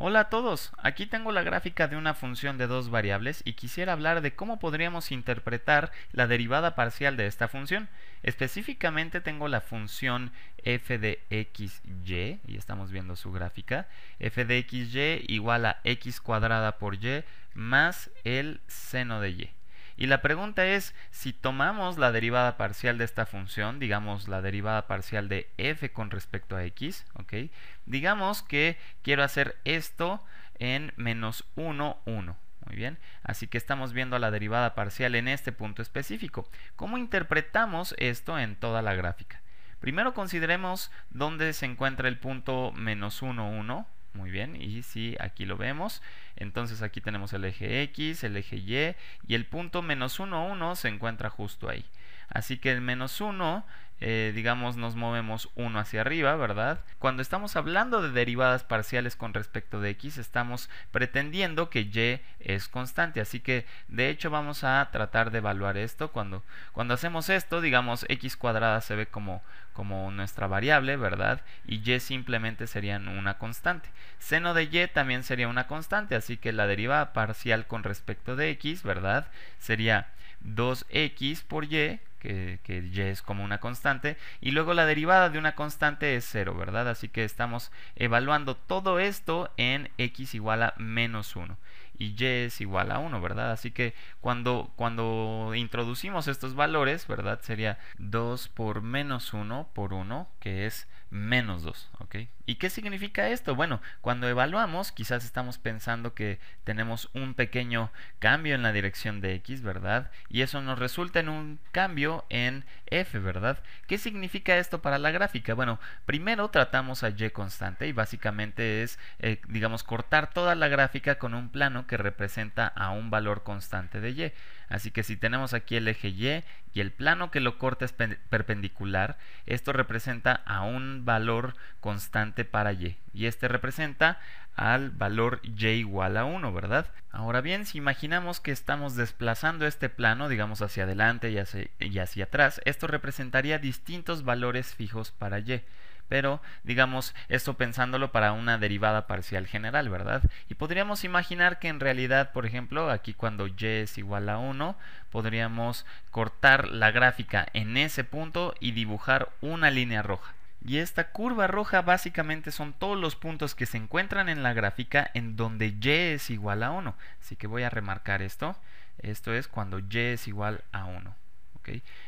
Hola a todos, aquí tengo la gráfica de una función de dos variables y quisiera hablar de cómo podríamos interpretar la derivada parcial de esta función. Específicamente tengo la función f de xy, y estamos viendo su gráfica, f de xy igual a x cuadrada por y más el seno de y. Y la pregunta es, si tomamos la derivada parcial de esta función, digamos la derivada parcial de f con respecto a x, ¿ok? Digamos que quiero hacer esto en menos 1, 1. Muy bien, así que estamos viendo la derivada parcial en este punto específico. ¿Cómo interpretamos esto en toda la gráfica? Primero consideremos dónde se encuentra el punto menos 1, 1, muy bien, y si aquí lo vemos, entonces aquí tenemos el eje X, el eje Y, y el punto menos 1, 1 se encuentra justo ahí. Así que el menos 1 eh, digamos, nos movemos 1 hacia arriba, ¿verdad? Cuando estamos hablando de derivadas parciales con respecto de x, estamos pretendiendo que y es constante. Así que, de hecho, vamos a tratar de evaluar esto. Cuando, cuando hacemos esto, digamos, x cuadrada se ve como, como nuestra variable, ¿verdad? Y y simplemente sería una constante. Seno de y también sería una constante, así que la derivada parcial con respecto de x, ¿verdad? Sería 2x por y, que, y es como una constante, y luego la derivada de una constante es 0, ¿verdad? Así que estamos evaluando todo esto en x igual a menos 1 y y es igual a 1, ¿verdad? Así que cuando, cuando introducimos estos valores, ¿verdad? Sería 2 por menos 1 por 1, que es menos 2, ¿ok? ¿Y qué significa esto? Bueno, cuando evaluamos, quizás estamos pensando que tenemos un pequeño cambio en la dirección de x, ¿verdad? Y eso nos resulta en un cambio en f, ¿verdad? ¿Qué significa esto para la gráfica? Bueno, primero tratamos a y constante y básicamente es, eh, digamos, cortar toda la gráfica con un plano que representa a un valor constante de y. Así que si tenemos aquí el eje y y el plano que lo corta es perpendicular, esto representa a un valor constante para y. Y este representa al valor y igual a 1, ¿verdad? Ahora bien, si imaginamos que estamos desplazando este plano, digamos hacia adelante y hacia, y hacia atrás, esto representaría distintos valores fijos para y pero digamos esto pensándolo para una derivada parcial general, ¿verdad? Y podríamos imaginar que en realidad, por ejemplo, aquí cuando y es igual a 1, podríamos cortar la gráfica en ese punto y dibujar una línea roja. Y esta curva roja básicamente son todos los puntos que se encuentran en la gráfica en donde y es igual a 1. Así que voy a remarcar esto. Esto es cuando y es igual a 1.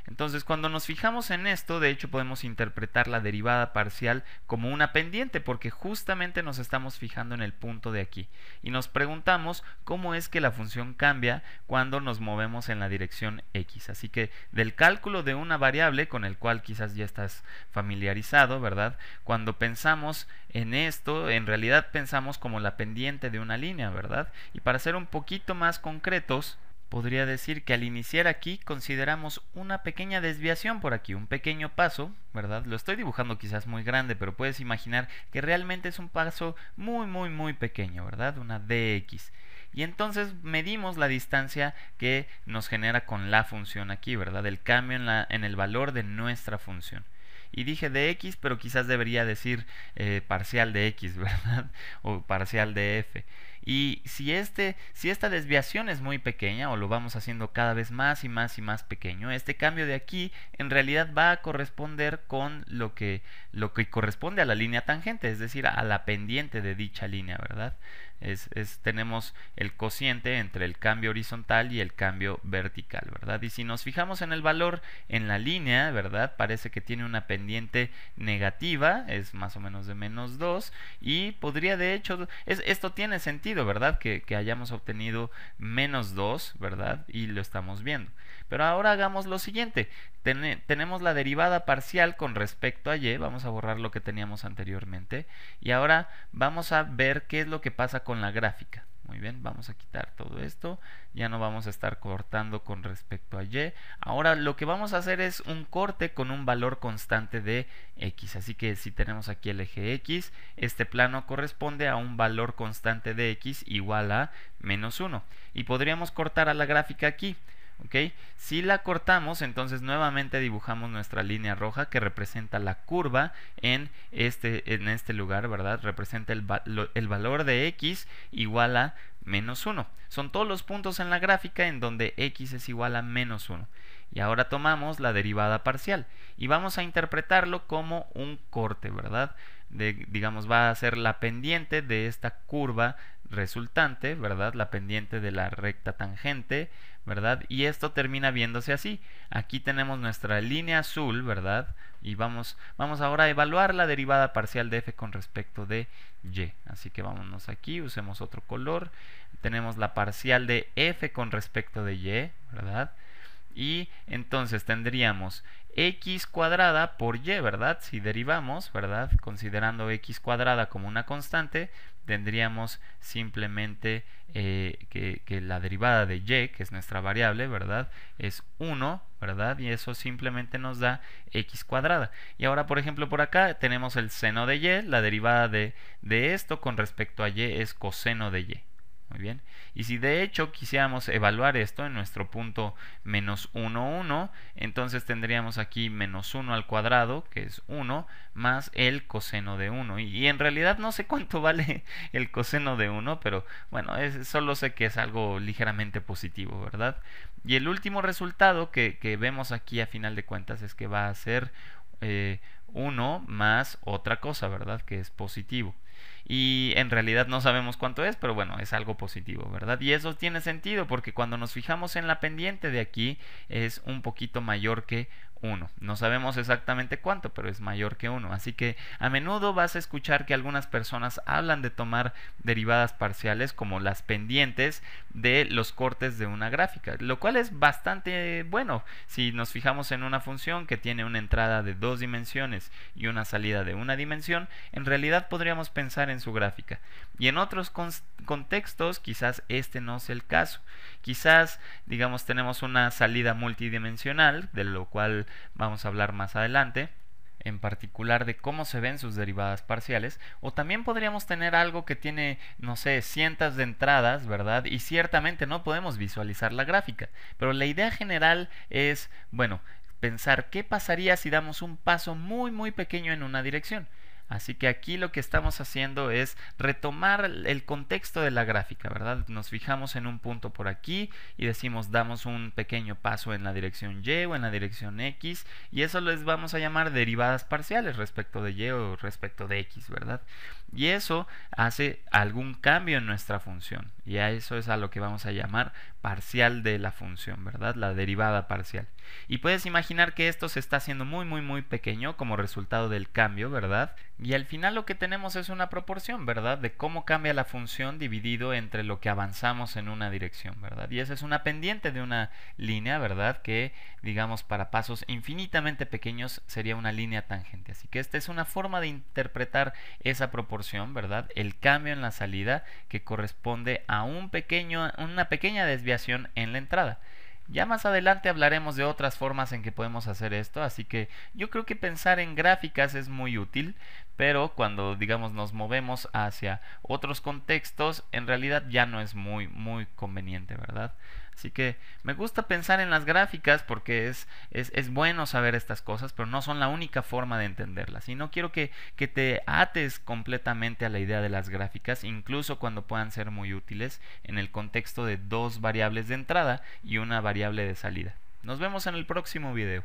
Entonces, cuando nos fijamos en esto, de hecho podemos interpretar la derivada parcial como una pendiente, porque justamente nos estamos fijando en el punto de aquí. Y nos preguntamos cómo es que la función cambia cuando nos movemos en la dirección x. Así que del cálculo de una variable, con el cual quizás ya estás familiarizado, ¿verdad? Cuando pensamos en esto, en realidad pensamos como la pendiente de una línea, ¿verdad? Y para ser un poquito más concretos, Podría decir que al iniciar aquí consideramos una pequeña desviación por aquí, un pequeño paso, ¿verdad? Lo estoy dibujando quizás muy grande, pero puedes imaginar que realmente es un paso muy, muy, muy pequeño, ¿verdad? Una dx. Y entonces medimos la distancia que nos genera con la función aquí, ¿verdad? El cambio en, el valor de nuestra función y dije dx, pero quizás debería decir eh, parcial de x, ¿verdad? O parcial de f. Y si, este, si esta desviación es muy pequeña o lo vamos haciendo cada vez más y más y más pequeño, este cambio de aquí en realidad va a corresponder con lo que, lo que corresponde a la línea tangente, es decir, a la pendiente de dicha línea, ¿verdad? es, tenemos el cociente entre el cambio horizontal y el cambio vertical, ¿verdad? Y si nos fijamos en el valor en la línea, ¿verdad? Parece que tiene una pendiente negativa, es más o menos de menos 2, y podría de hecho, esto tiene sentido, ¿verdad? Que, que hayamos obtenido menos 2, ¿verdad? Y lo estamos viendo. Pero ahora hagamos lo siguiente. tenemos la derivada parcial con respecto a y. Vamos a borrar lo que teníamos anteriormente. Y ahora vamos a ver qué es lo que pasa con la gráfica. Muy bien, vamos a quitar todo esto. Ya no vamos a estar cortando con respecto a y. Ahora lo que vamos a hacer es un corte con un valor constante de x. Así que si tenemos aquí el eje x, este plano corresponde a un valor constante de x igual a menos 1. Y podríamos cortar a la gráfica aquí. Si la cortamos, entonces nuevamente dibujamos nuestra línea roja que representa la curva en este, en este lugar, ¿verdad? Representa el, valor de x igual a menos 1. Son todos los puntos en la gráfica en donde x es igual a menos 1. Y ahora tomamos la derivada parcial y vamos a interpretarlo como un corte, ¿verdad? digamos, va a ser la pendiente de esta curva resultante, ¿verdad? La pendiente de la recta tangente, ¿verdad? Y esto termina viéndose así. Aquí tenemos nuestra línea azul, ¿verdad? Y vamos, vamos ahora a evaluar la derivada parcial de f con respecto de y. Así que vámonos aquí, usemos otro color. Tenemos la parcial de f con respecto de y, ¿verdad? Y entonces tendríamos x cuadrada por y, ¿verdad? Si derivamos, ¿verdad? Considerando x cuadrada como una constante, tendríamos simplemente eh, que, la derivada de y, que es nuestra variable, ¿verdad? Es 1, ¿verdad? Y eso simplemente nos da x cuadrada. Y ahora, por ejemplo, por acá tenemos el seno de y, la derivada de, de esto con respecto a y es coseno de y. Muy bien. Y si de hecho quisiéramos evaluar esto en nuestro punto menos 1, 1, entonces tendríamos aquí menos 1 al cuadrado, que es 1, más el coseno de 1. Y, en realidad no sé cuánto vale el coseno de 1, pero bueno, solo sé que es algo ligeramente positivo, ¿verdad? Y el último resultado que, vemos aquí a final de cuentas es que va a ser 1 eh, más otra cosa, ¿verdad? Que es positivo y en realidad no sabemos cuánto es, pero bueno, es algo positivo, ¿verdad? Y eso tiene sentido porque cuando nos fijamos en la pendiente de aquí es un poquito mayor que 1. No sabemos exactamente cuánto, pero es mayor que 1. Así que a menudo vas a escuchar que algunas personas hablan de tomar derivadas parciales como las pendientes de los cortes de una gráfica, lo cual es bastante bueno. Si nos fijamos en una función que tiene una entrada de dos dimensiones y una salida de una dimensión, en realidad podríamos pensar en su gráfica. Y en otros contextos quizás este no es el caso. Quizás, digamos, tenemos una salida multidimensional, de lo cual vamos a hablar más adelante en particular de cómo se ven sus derivadas parciales, o también podríamos tener algo que tiene, no sé, cientos de entradas, ¿verdad? Y ciertamente no podemos visualizar la gráfica, pero la idea general es, bueno, pensar qué pasaría si damos un paso muy muy pequeño en una dirección. Así que aquí lo que estamos haciendo es retomar el contexto de la gráfica, ¿verdad? Nos fijamos en un punto por aquí y decimos damos un pequeño paso en la dirección Y o en la dirección X y eso les vamos a llamar derivadas parciales respecto de Y o respecto de X, ¿verdad? Y eso hace algún cambio en nuestra función y a eso es a lo que vamos a llamar parcial de la función, ¿verdad? La derivada parcial. Y puedes imaginar que esto se está haciendo muy, muy, muy pequeño como resultado del cambio, ¿verdad? Y al final lo que tenemos es una proporción, ¿verdad? De cómo cambia la función dividido entre lo que avanzamos en una dirección, ¿verdad? Y esa es una pendiente de una línea, ¿verdad? Que, digamos, para pasos infinitamente pequeños sería una línea tangente. Así que esta es una forma de interpretar esa proporción, ¿verdad? El cambio en la salida que corresponde a un pequeño, una pequeña desviación en la entrada. Ya más adelante hablaremos de otras formas en que podemos hacer esto, así que yo creo que pensar en gráficas es muy útil, pero cuando digamos nos movemos hacia otros contextos, en realidad ya no es muy muy conveniente, ¿verdad? Así que me gusta pensar en las gráficas porque es, es, bueno saber estas cosas, pero no son la única forma de entenderlas. Y no quiero que, que te ates completamente a la idea de las gráficas, incluso cuando puedan ser muy útiles en el contexto de dos variables de entrada y una variable de salida. Nos vemos en el próximo video.